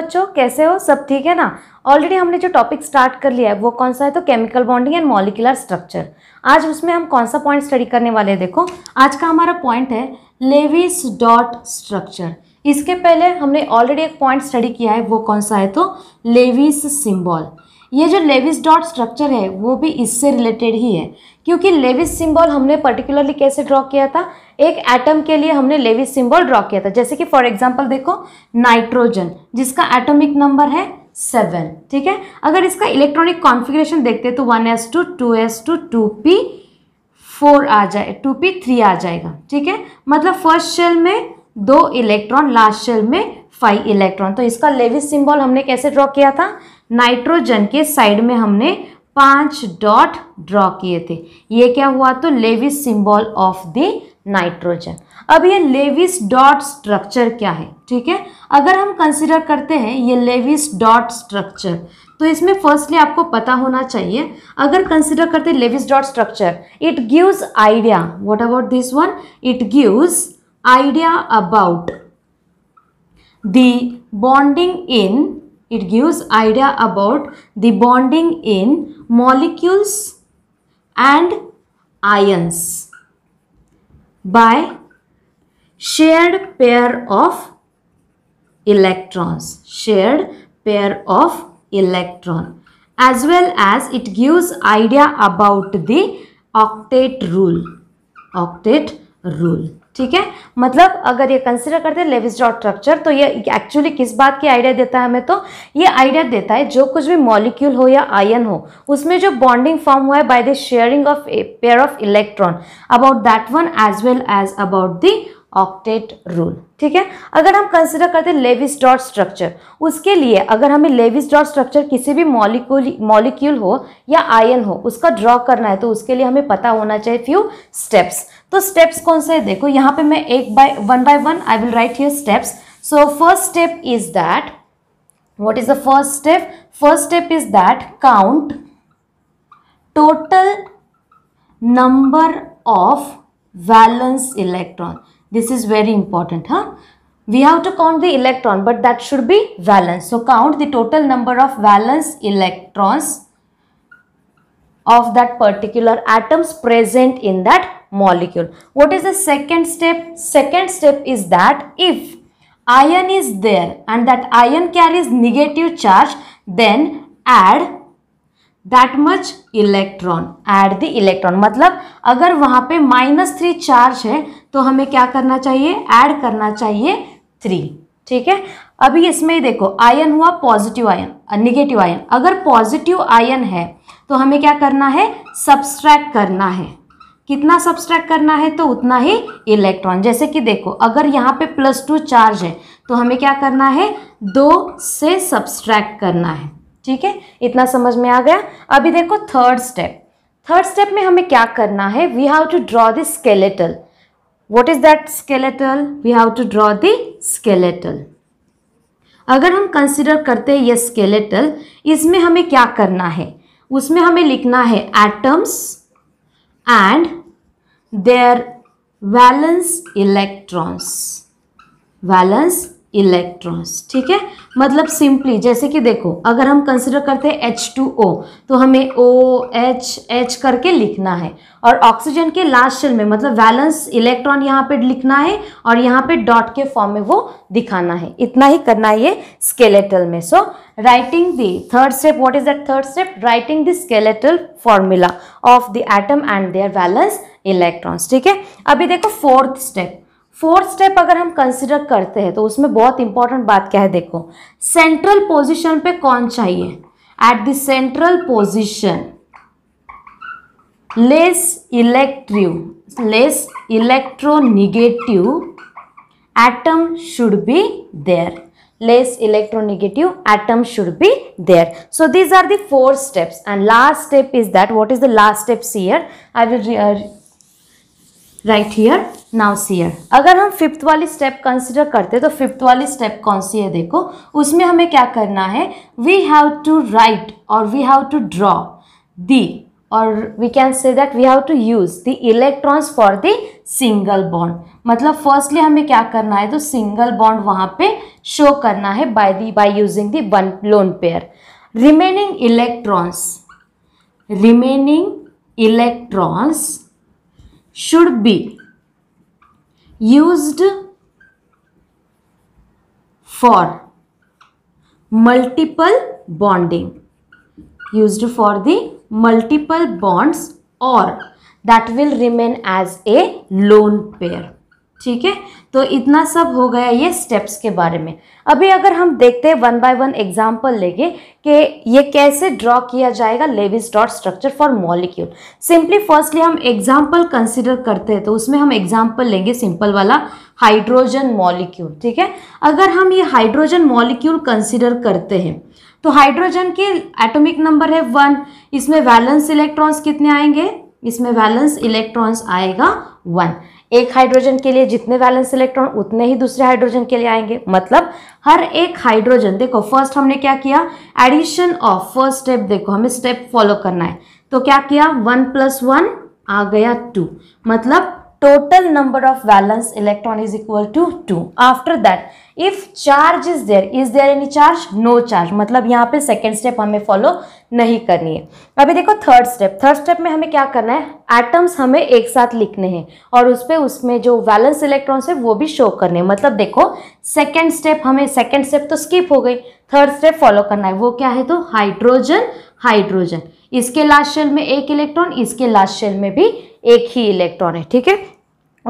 बच्चों कैसे हो सब ठीक है ना ऑलरेडी हमने जो टॉपिक स्टार्ट कर लिया है वो कौन सा है तो chemical bonding and molecular structure आज उसमें हम कौन सा पॉइंट स्टडी करने वाले हैं देखो आज का हमारा पॉइंट है लेविस डॉट स्ट्रक्चर इसके पहले हमने ऑलरेडी एक पॉइंट स्टडी किया है वो कौन सा है तो लेविस सिम्बॉल ये जो लेविस डॉट स्ट्रक्चर है वो भी इससे रिलेटेड ही है क्योंकि लेविस सिंबल हमने पर्टिकुलरली कैसे ड्रॉ किया था एक एटम के लिए हमने लेविस सिंबल ड्रॉ किया था जैसे कि फॉर एग्जांपल देखो नाइट्रोजन जिसका एटॉमिक नंबर है सेवन ठीक है अगर इसका इलेक्ट्रॉनिक कॉन्फिग्रेशन देखते तो one S two two S two two P four आ जाए टू पी थ्री आ जाएगा ठीक है मतलब फर्स्ट शेल में दो इलेक्ट्रॉन लास्ट शेल में फाइव इलेक्ट्रॉन तो इसका लेविस सिंबल हमने कैसे ड्रॉ किया था नाइट्रोजन के साइड में हमने पांच डॉट ड्रॉ किए थे ये क्या हुआ तो Lewis symbol of the nitrogen अब ये लेविस डॉट स्ट्रक्चर क्या है ठीक है अगर हम कंसिडर करते हैं ये लेविस डॉट स्ट्रक्चर तो इसमें फर्स्टली आपको पता होना चाहिए अगर कंसिडर करते Lewis dot structure it gives idea what about this one it gives idea about the bonding in It gives idea about the bonding in molecules and ions by shared pair of electrons. Shared pair of electron as well as it gives idea about the octet rule. Octet rule. ठीक है मतलब अगर ये consider करते हैं Levi's dot structure तो ये actually किस बात की आइडिया देता है हमें तो ये आइडिया देता है जो कुछ भी मॉलिक्यूल हो या आयन हो उसमें जो बॉन्डिंग फॉर्म हुआ है by the sharing of a pair of electron about that one as well as about the octet rule ठीक है अगर हम कंसिडर करते हैं लेविस डॉट स्ट्रक्चर उसके लिए अगर हमें लेविस डॉट स्ट्रक्चर किसी भी मॉलिक्यूल मॉलिक्यूल हो या आयन हो उसका ड्रॉ करना है तो उसके लिए हमें पता होना चाहिए फ्यू स्टेप्स तो स्टेप्स कौन से है देखो यहाँ पे मैं एक by one by one I will write here steps so first step is that what is the first step first step is that count total number of valence electron this is very important huh we have to count the electron but that should be valence so count the total number of valence electrons of that particular atoms present in that molecule. What is the second step? Second step is that if iron is there and that iron carries negative charge, then add that much electron add the electron मतलब अगर वहाँ पे minus three charge है तो हमें क्या करना चाहिए ऐड करना चाहिए थ्री ठीक है अभी इसमें ही देखो आयन हुआ पॉजिटिव आयन निगेटिव आयन अगर पॉजिटिव आयन है तो हमें क्या करना है सब्सट्रैक्ट करना है कितना सब्सट्रैक्ट करना है तो उतना ही इलेक्ट्रॉन जैसे कि देखो अगर यहाँ पे प्लस टू चार्ज है तो हमें क्या करना है दो से सब्सट्रैक्ट करना है ठीक है इतना समझ में आ गया अभी देखो थर्ड स्टेप थर्ड स्टेप में हमें क्या करना है we have to draw the skeletal what is that skeletal we have to draw the skeletal अगर हम कंसिडर करते हैं ये स्केलेटल इसमें हमें क्या करना है उसमें हमें लिखना है atoms and their valence electrons. Valence electrons ठीक है मतलब सिंपली जैसे कि देखो अगर हम कंसिडर करते हैं H2O तो हमें O H H करके लिखना है और ऑक्सीजन के लास्ट शेल में मतलब वैलेंस इलेक्ट्रॉन यहाँ पे लिखना है और यहाँ पे डॉट के फॉर्म में वो दिखाना है इतना ही करना है ये स्केलेटल में so writing the third step what is that third step writing the skeletal formula of the atom and their valence electrons ठीक है अभी देखो फोर्थ स्टेप फोर्थ स्टेप अगर हम कंसिडर करते हैं तो उसमें बहुत इंपॉर्टेंट बात क्या है देखो सेंट्रल पोजिशन पे कौन चाहिए at central position less electro less electronegative atom should be there less electronegative atom should be there so these are four steps and last step is that what is the last steps here I will write here now see here अगर हम fifth वाली step consider करते तो fifth वाली step कौन सी है देखो उसमें हमें क्या करना है वी हैव टू राइट और we have to draw the और we can say that we have to use the electrons for the single bond मतलब फर्स्टली हमें क्या करना है तो सिंगल बॉन्ड वहाँ पे शो करना है by the by using the one lone pair remaining electrons remaining electrons should be used for multiple bonding used for the multiple bonds or that will remain as a lone pair. ठीक है तो इतना सब हो गया ये steps के बारे में अभी अगर हम देखते हैं वन बाय वन एग्जांपल लेके कि ये कैसे ड्रॉ किया जाएगा Lewis dot structure for molecule simply firstly हम एग्जांपल कंसिडर करते हैं तो उसमें हम एग्जांपल लेंगे सिंपल वाला हाइड्रोजन मॉलिक्यूल ठीक है अगर हम ये हाइड्रोजन मॉलिक्यूल कंसिडर करते हैं तो हाइड्रोजन के एटोमिक नंबर है वन इसमें वैलेंस इलेक्ट्रॉन्स कितने आएंगे इसमें वैलेंस इलेक्ट्रॉन्स आएगा वन एक हाइड्रोजन के लिए जितने वैलेंस इलेक्ट्रॉन उतने ही दूसरे हाइड्रोजन के लिए आएंगे मतलब हर एक हाइड्रोजन देखो फर्स्ट हमने क्या किया एडिशन ऑफ फर्स्ट स्टेप देखो हमें स्टेप फॉलो करना है तो क्या किया वन प्लस वन आ गया टू मतलब total number of valence electron is equal to 2. After that, if charge is there, is there any charge? No charge. मतलब यहाँ पे second step हमें follow नहीं करनी है अभी देखो third step. Third step में हमें क्या करना है Atoms हमें एक साथ लिखने हैं और उस पर उसमें जो valence electrons है वो भी show करने हैं मतलब देखो second step हमें second step तो skip हो गई थर्ड स्टेप फॉलो करना है वो क्या है तो हाइड्रोजन हाइड्रोजन इसके लास्ट शेल में एक इलेक्ट्रॉन इसके लास्ट शेल में भी एक ही इलेक्ट्रॉन है ठीक है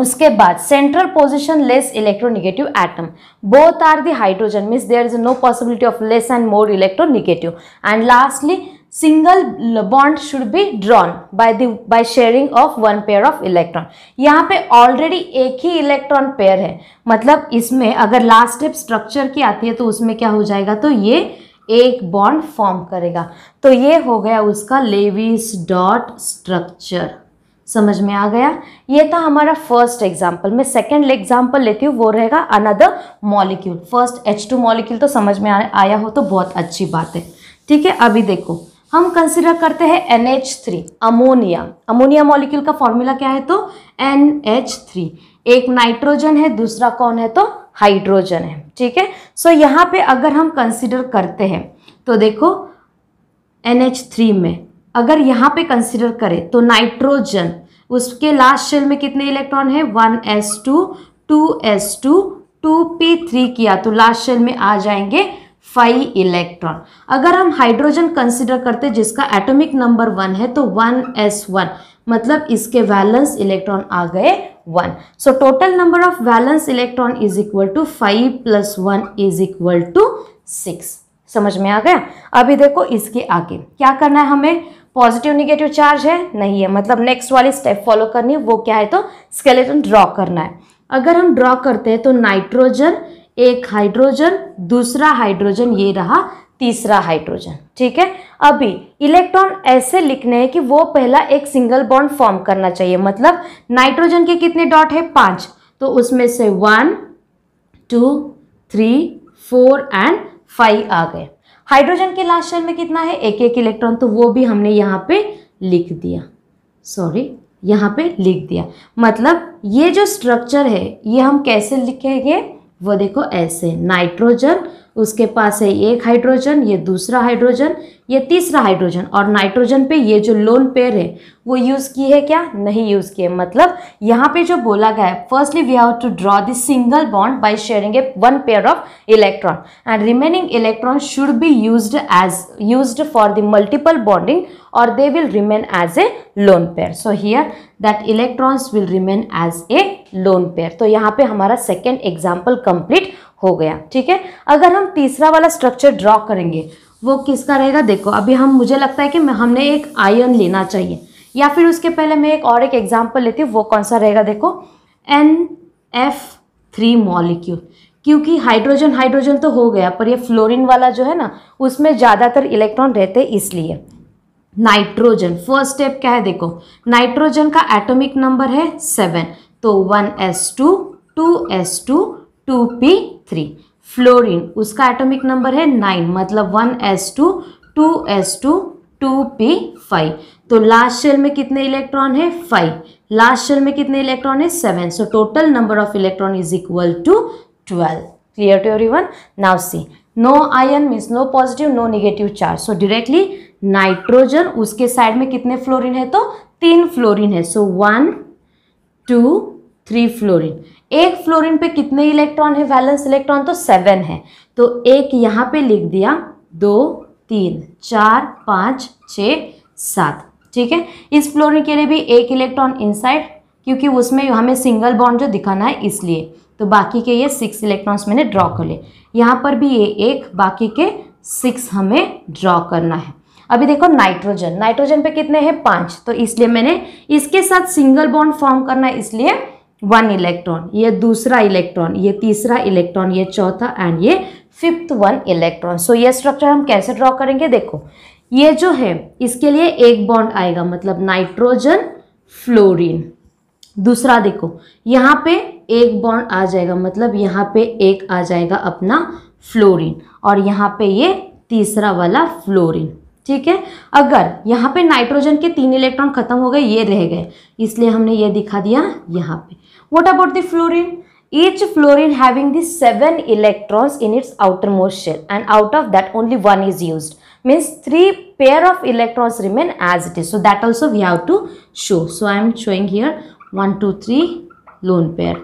उसके बाद central position less electronegative atom both are the hydrogen means there is no possibility of less and more electronegative and lastly single bond should be drawn by the by sharing of one pair of electron यहाँ पे already एक ही electron pair है मतलब इसमें अगर last step structure की आती है तो उसमें क्या हो जाएगा तो ये एक बॉन्ड फॉर्म करेगा तो ये हो गया उसका लेविस डॉट स्ट्रक्चर समझ में आ गया ये था हमारा फर्स्ट एग्जाम्पल मैं सेकेंड एग्जाम्पल लेती हूँ वो रहेगा another molecule first H two molecule तो समझ में आया हो तो बहुत अच्छी बात है ठीक है अभी देखो हम कंसिडर करते हैं N H three ammonia ammonia molecule का फॉर्मूला क्या है तो एन एच थ्री एक नाइट्रोजन है दूसरा कौन है तो हाइड्रोजन है ठीक है सो यहाँ पे अगर हम कंसिडर करते हैं तो देखो एन एच थ्री में अगर यहाँ पे कंसिडर करें तो नाइट्रोजन उसके लास्ट शेल में कितने इलेक्ट्रॉन है one S two two S two two P three किया तो लास्ट शेल में आ जाएंगे फाइव इलेक्ट्रॉन अगर हम हाइड्रोजन कंसिडर करते जिसका एटॉमिक नंबर वन है तो वन एस वन मतलब इसके वैलेंस इलेक्ट्रॉन आ गए one so total number of valence electron is equal to five plus one is equal to six समझ में आ गया अभी देखो इसके आगे क्या करना है हमें पॉजिटिव निगेटिव चार्ज है नहीं है मतलब नेक्स्ट वाली स्टेप फॉलो करनी है वो क्या है तो स्केलेटन ड्रॉ करना है अगर हम ड्रॉ करते हैं तो नाइट्रोजन एक हाइड्रोजन दूसरा हाइड्रोजन ये रहा तीसरा हाइड्रोजन ठीक है अभी इलेक्ट्रॉन ऐसे लिखने हैं कि वो पहला एक सिंगल बॉन्ड फॉर्म करना चाहिए मतलब नाइट्रोजन के कितने डॉट है पांच तो उसमें से one two three four and five आ गए हाइड्रोजन के लास्ट शेल में कितना है एक एक इलेक्ट्रॉन तो वो भी हमने यहाँ पे लिख दिया सॉरी यहाँ पे लिख दिया मतलब ये जो स्ट्रक्चर है ये हम कैसे लिखेंगे वो देखो ऐसे नाइट्रोजन उसके पास है एक हाइड्रोजन ये दूसरा हाइड्रोजन ये तीसरा हाइड्रोजन और नाइट्रोजन पे ये जो लोन पेयर है वो यूज़ की है क्या नहीं यूज़ की है मतलब यहाँ पे जो बोला गया है firstly we have to draw this single bond by sharing a one pair of electron and remaining electron should be use as use for the multiple bonding और they will remain as a lone pair so here that electrons will remain as a lone pair तो यहाँ पे हमारा second example complete हो गया ठीक है अगर हम तीसरा वाला स्ट्रक्चर ड्रॉ करेंगे वो किसका रहेगा देखो अभी हम मुझे लगता है कि हमने एक आयन लेना चाहिए या फिर उसके पहले मैं एक और एक एग्जाम्पल लेती हूँ वो कौन सा रहेगा देखो एन एफ थ्री मॉलिक्यूल क्योंकि हाइड्रोजन हाइड्रोजन तो हो गया पर ये फ्लोरीन वाला जो है ना उसमें ज़्यादातर इलेक्ट्रॉन रहते इसलिए नाइट्रोजन फर्स्ट स्टेप क्या है देखो नाइट्रोजन का एटॉमिक नंबर है सेवन तो one S two two S two two P three fluorine उसका एटॉमिक नंबर है नाइन मतलब one S two two S two two P five तो लास्ट शेल में कितने इलेक्ट्रॉन है फाइव लास्ट शेल में कितने इलेक्ट्रॉन है seven so total number of electron is equal to twelve clear to everyone now see no ion means no positive no negative charge so directly nitrogen उसके side में कितने fluorine है तो तीन fluorine है so one two three fluorine एक fluorine पे कितने इलेक्ट्रॉन है वैलेंस इलेक्ट्रॉन तो सेवन है तो एक यहाँ पे लिख दिया दो तीन चार पाँच छ सात ठीक है इस फ्लोरीन के लिए भी एक इलेक्ट्रॉन इनसाइड क्योंकि उसमें हमें सिंगल बॉन्ड जो दिखाना है इसलिए तो बाकी के ये सिक्स इलेक्ट्रॉन्स मैंने ड्रॉ कर लिए यहाँ पर भी ये एक बाकी के सिक्स हमें ड्रॉ करना है अभी देखो नाइट्रोजन नाइट्रोजन पे कितने हैं पाँच तो इसलिए मैंने इसके साथ सिंगल बॉन्ड फॉर्म करना है इसलिए वन इलेक्ट्रॉन ये दूसरा इलेक्ट्रॉन ये तीसरा इलेक्ट्रॉन ये चौथा एंड ये फिफ्थ वन इलेक्ट्रॉन सो ये स्ट्रक्चर हम कैसे ड्रॉ करेंगे देखो ये जो है इसके लिए एक बॉन्ड आएगा मतलब नाइट्रोजन फ्लोरीन दूसरा देखो यहाँ पे एक बॉन्ड आ जाएगा मतलब यहाँ पे एक आ जाएगा अपना फ्लोरीन और यहाँ पे ये तीसरा वाला फ्लोरीन ठीक है अगर यहाँ पे नाइट्रोजन के तीन इलेक्ट्रॉन खत्म हो गए ये रह गए इसलिए हमने ये दिखा दिया यहाँ पे what about the fluorine each fluorine having the seven electrons in its outermost and out of that only one is use means three pair of electrons remain as it is so that also we have to show so I am showing here one two three lone pair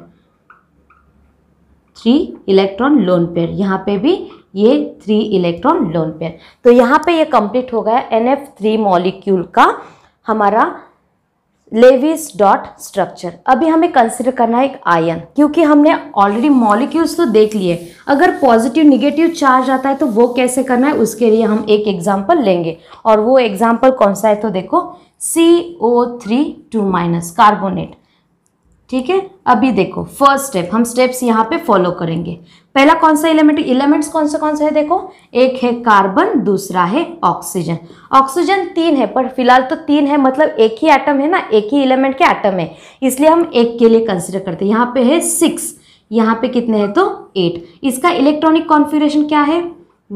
three electron lone pair यहाँ पे भी ये three electron lone pair तो यहाँ पे ये complete हो गया एन एफ थ्री मॉलिक्यूल का हमारा लेविस डॉट स्ट्रक्चर अभी हमें कंसिडर करना है एक आयन क्योंकि हमने ऑलरेडी मॉलिक्यूल्स तो देख लिए अगर पॉजिटिव निगेटिव चार्ज आता है तो वो कैसे करना है उसके लिए हम एक एग्जाम्पल लेंगे और वो एग्जाम्पल कौन सा है तो देखो C O three two minus carbonate ठीक है अभी देखो फर्स्ट स्टेप हम स्टेप्स यहाँ पे फॉलो करेंगे पहला कौन सा एलिमेंट एलिमेंट्स कौन सा कौन सा है देखो एक है कार्बन दूसरा है ऑक्सीजन ऑक्सीजन तीन है पर फिलहाल तो तीन है मतलब एक ही एटम है ना एक ही एलिमेंट के एटम है इसलिए हम एक के लिए कंसिडर करते हैं यहाँ पे है सिक्स यहाँ पे कितने हैं तो एट इसका इलेक्ट्रॉनिक कॉन्फिग्रेशन क्या है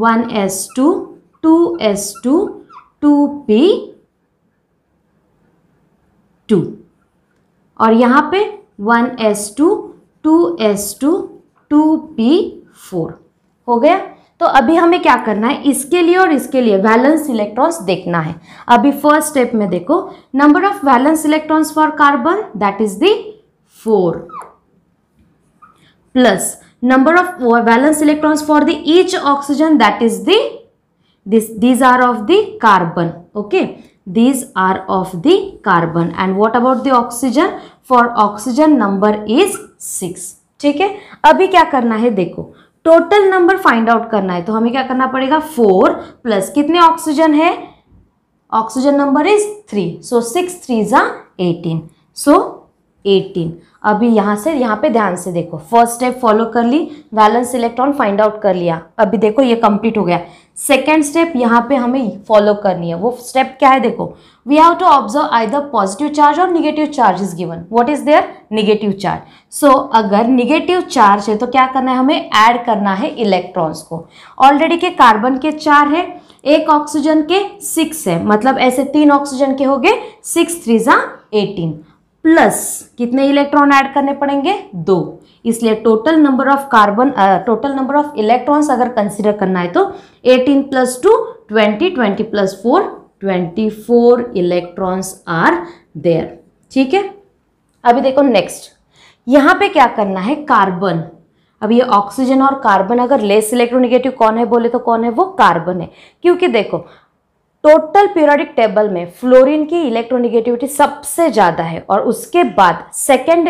one S two two S two two P two और यहाँ पे one S two two S two two P four हो गया तो अभी हमें क्या करना है इसके लिए और इसके लिए वैलेंस इलेक्ट्रॉन्स देखना है अभी फर्स्ट स्टेप में देखो number of valence electrons for carbon that is the four plus number of valence electrons for the each oxygen that is the this these are of the carbon these are of the carbon and what about the oxygen for oxygen number is 6 ठीक है अभी क्या करना है देखो total number find out करना है तो हमें क्या करना पड़ेगा फोर प्लस कितने ऑक्सीजन है oxygen number is three so six three ज़ा एटीन सो एटीन अभी यहाँ से यहाँ पे ध्यान से देखो फर्स्ट स्टेप फॉलो कर ली वैलेंस इलेक्ट्रॉन फाइंड आउट कर लिया अभी देखो ये कंप्लीट हो गया सेकेंड स्टेप यहाँ पे हमें फॉलो करनी है वो स्टेप क्या है देखो we have to observe I positive charge और negative charge is given what is there negative charge so अगर निगेटिव चार्ज है तो क्या करना है हमें ऐड करना है इलेक्ट्रॉन्स को ऑलरेडी के कार्बन के चार है एक ऑक्सीजन के सिक्स है मतलब ऐसे तीन ऑक्सीजन के हो गए सिक्स थ्री ज़ा एटीन प्लस कितने इलेक्ट्रॉन ऐड करने पड़ेंगे दो इसलिए total number of carbon total number of electrons अगर कंसिडर करना है तो 18 plus two twenty 20 plus four twenty four electrons are there ठीक है अभी देखो नेक्स्ट यहाँ पे क्या करना है कार्बन अब ये ऑक्सीजन और कार्बन अगर लेस इलेक्ट्रोनिगेटिव कौन है बोले तो कौन है वो कार्बन है क्योंकि देखो टोटल पीरियोडिक टेबल में फ्लोरीन की इलेक्ट्रोनिगेटिविटी सबसे ज़्यादा है और उसके बाद सेकेंड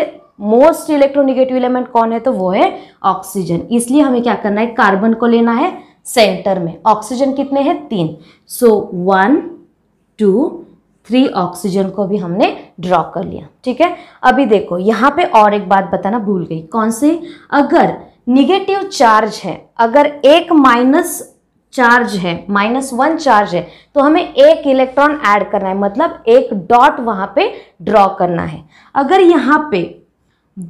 मोस्ट इलेक्ट्रोनिगेटिव एलिमेंट कौन है तो वो है ऑक्सीजन इसलिए हमें क्या करना है कार्बन को लेना है सेंटर में ऑक्सीजन कितने हैं तीन so one two three oxygen को भी हमने ड्रॉ कर लिया ठीक है अभी देखो यहाँ पे और एक बात बताना भूल गई कौन सी अगर निगेटिव चार्ज है अगर एक माइनस चार्ज है माइनस वन चार्ज है तो हमें एक इलेक्ट्रॉन ऐड करना है मतलब एक डॉट वहाँ पे ड्रॉ करना है अगर यहाँ पे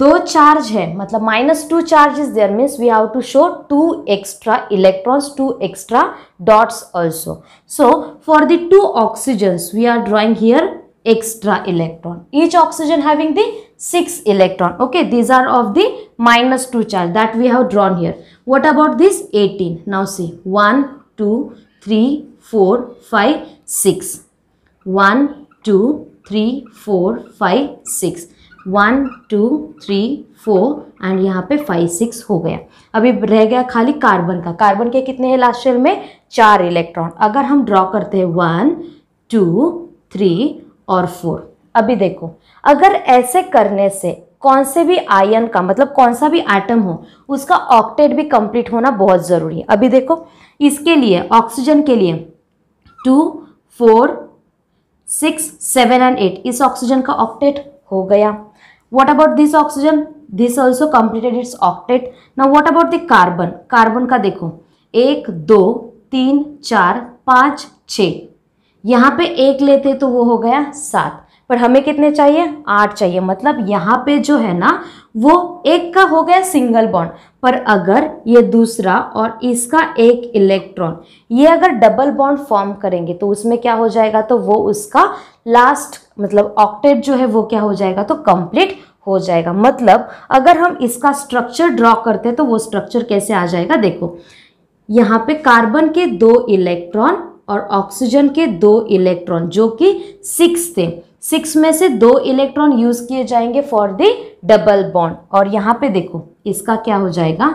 दो चार्ज है मतलब minus two charge is there means we have to show two extra electrons two extra dots also so for the two oxygens we are drawing here extra electron each oxygen having the 6 electron okay these are of the minus 2 charge that we have drawn here what about this 18 now see 1 2 3 4 5 6 1 2 3 4 5 6 one two three four and यहाँ पे five six हो गया अभी रह गया खाली carbon का carbon के कितने हैं लास्ट शेल में चार इलेक्ट्रॉन अगर हम ड्रॉ करते हैं वन टू थ्री और फोर अभी देखो अगर ऐसे करने से कौन से भी आयन का मतलब कौन सा भी आइटम हो उसका ऑक्टेट भी कंप्लीट होना बहुत ज़रूरी है अभी देखो इसके लिए ऑक्सीजन के लिए two four six seven and eight इस ऑक्सीजन का ऑक्टेट हो गया what about this oxygen this also completed its octet ना what about the carbon carbon का देखो एक दो तीन चार पाँच छ यहाँ पे एक लेते तो वो हो गया सात पर हमें कितने चाहिए आठ चाहिए मतलब यहाँ पे जो है ना वो एक का हो गया सिंगल बॉन्ड पर अगर ये दूसरा और इसका एक इलेक्ट्रॉन ये अगर डबल बॉन्ड फॉर्म करेंगे तो उसमें क्या हो जाएगा तो वो उसका लास्ट मतलब ऑक्टेट जो है वो क्या हो जाएगा तो कंप्लीट हो जाएगा मतलब अगर हम इसका स्ट्रक्चर ड्रॉ करते हैं तो वो स्ट्रक्चर कैसे आ जाएगा देखो यहाँ पे कार्बन के दो इलेक्ट्रॉन और ऑक्सीजन के दो इलेक्ट्रॉन जो कि सिक्स थे सिक्स में से दो इलेक्ट्रॉन यूज किए जाएंगे फॉर द डबल बॉन्ड और यहाँ पे देखो इसका क्या हो जाएगा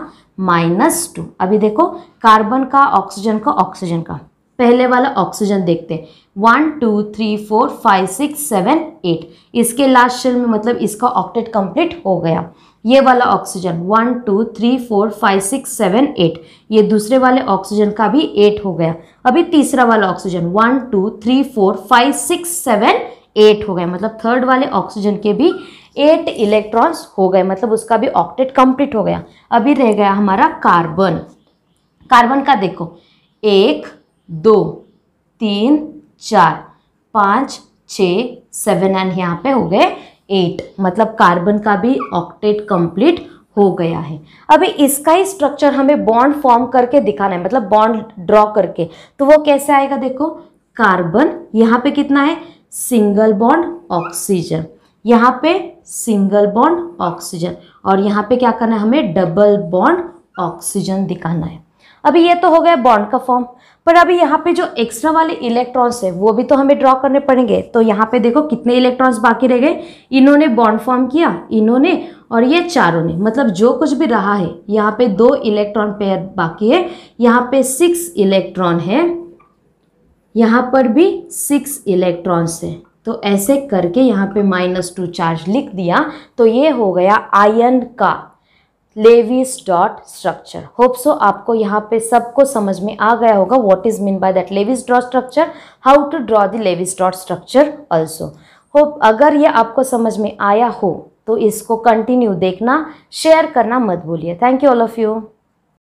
माइनस टू अभी देखो कार्बन का ऑक्सीजन का ऑक्सीजन का पहले वाला ऑक्सीजन देखते हैं one two three four five six seven eight इसके लास्ट शेल में मतलब इसका ऑक्टेट कंप्लीट हो गया ये वाला oxygen one two three four five six seven eight ये दूसरे वाले ऑक्सीजन का भी एट हो गया अभी तीसरा वाला oxygen one two three four five six seven eight हो गए मतलब थर्ड वाले ऑक्सीजन के भी एट इलेक्ट्रॉन्स हो गए मतलब उसका भी ऑक्टेट कंप्लीट हो गया अभी रह गया हमारा कार्बन कार्बन का देखो एक दो तीन चार पाँच छ सेवन एंड यहाँ पे हो गए एट मतलब कार्बन का भी ऑक्टेट कंप्लीट हो गया है अभी इसका ही स्ट्रक्चर हमें बॉन्ड फॉर्म करके दिखाना है मतलब बॉन्ड ड्रॉ करके तो वो कैसे आएगा देखो कार्बन यहाँ पे कितना है सिंगल बॉन्ड ऑक्सीजन यहाँ पे सिंगल बॉन्ड ऑक्सीजन और यहाँ पे क्या करना है हमें डबल बॉन्ड ऑक्सीजन दिखाना है अभी ये तो हो गया बॉन्ड का फॉर्म पर अभी यहाँ पे जो एक्स्ट्रा वाले इलेक्ट्रॉन्स है वो भी तो हमें ड्रॉ करने पड़ेंगे तो यहाँ पे देखो कितने इलेक्ट्रॉन्स बाकी रह गए इन्होंने बॉन्ड फॉर्म किया इन्होंने और ये चारों ने मतलब जो कुछ भी रहा है यहाँ पे दो इलेक्ट्रॉन पेयर बाकी है यहाँ पे सिक्स इलेक्ट्रॉन है यहाँ पर भी सिक्स इलेक्ट्रॉन्स हैं तो ऐसे करके यहाँ पे माइनस टू चार्ज लिख दिया तो ये हो गया आयन का Lewis dot structure hope so आपको यहाँ पे सबको समझ में आ गया होगा what is mean by that Lewis dot structure how to draw the Lewis dot structure also hope अगर ये आपको समझ में आया हो तो इसको कंटिन्यू देखना शेयर करना मत भूलिए thank you all of you